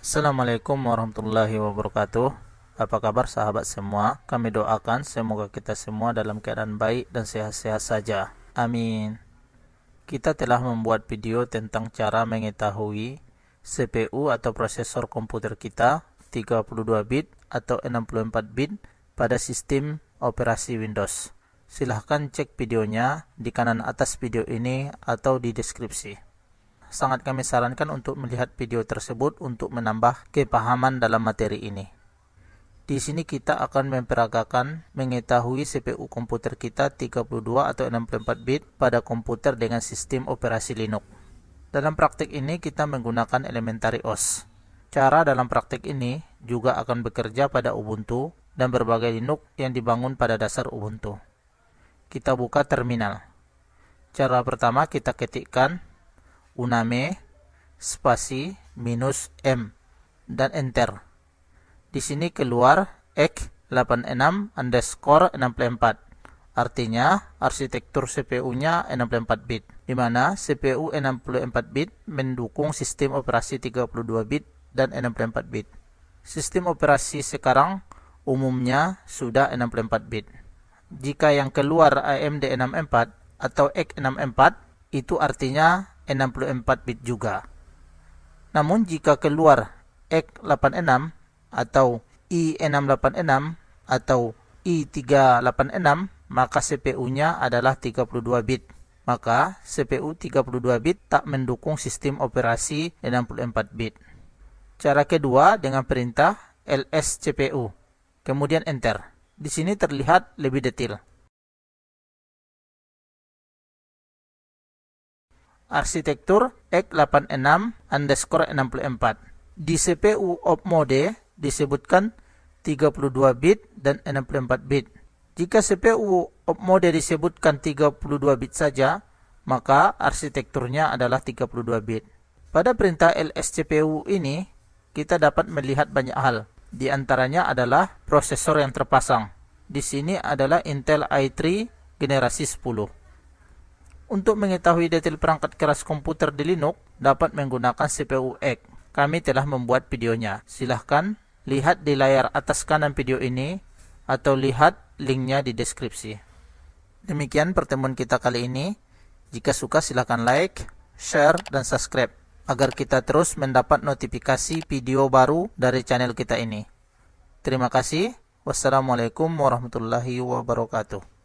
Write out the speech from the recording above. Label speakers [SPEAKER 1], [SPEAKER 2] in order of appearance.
[SPEAKER 1] Assalamualaikum warahmatullahi wabarakatuh. Apa kabar sahabat semua? Kami doakan semoga kita semua dalam keadaan baik dan sehat-sehat saja. Amin. Kita telah membuat video tentang cara mengetahui CPU atau prosesor komputer kita 32 bit atau 64 bit pada sistem operasi Windows. Silahkan cek videonya di kanan atas video ini atau di deskripsi sangat kami sarankan untuk melihat video tersebut untuk menambah kepahaman dalam materi ini. Di sini kita akan memperagakan mengetahui CPU komputer kita 32 atau 64 bit pada komputer dengan sistem operasi Linux. Dalam praktik ini kita menggunakan elementary OS. Cara dalam praktik ini juga akan bekerja pada Ubuntu dan berbagai Linux yang dibangun pada dasar Ubuntu. Kita buka terminal. Cara pertama kita ketikkan uname spasi minus m dan enter. Di sini keluar x 86 underscore 64. Artinya, arsitektur CPU-nya 64 bit, di mana CPU 64 bit mendukung sistem operasi 32 bit dan 64 bit. Sistem operasi sekarang umumnya sudah 64 bit. Jika yang keluar AMD 64 atau X64 itu artinya 64 bit juga. Namun jika keluar e X86 atau e i686 atau e i386 maka CPU-nya adalah 32 bit. Maka CPU 32 bit tak mendukung sistem operasi 64 bit. Cara kedua dengan perintah ls cpu kemudian enter. Di sini terlihat lebih detail. arsitektur X86 underscore 64. Di CPU op mode disebutkan 32 bit dan 64 bit. Jika CPU op mode disebutkan 32 bit saja, maka arsitekturnya adalah 32 bit. Pada perintah LSCPU ini, kita dapat melihat banyak hal. Di antaranya adalah prosesor yang terpasang. Di sini adalah Intel i3 generasi 10. Untuk mengetahui detail perangkat keras komputer di Linux, dapat menggunakan CPU CPUX. Kami telah membuat videonya. Silahkan lihat di layar atas kanan video ini atau lihat linknya di deskripsi. Demikian pertemuan kita kali ini. Jika suka silahkan like, share, dan subscribe agar kita terus mendapat notifikasi video baru dari channel kita ini. Terima kasih. Wassalamualaikum warahmatullahi wabarakatuh.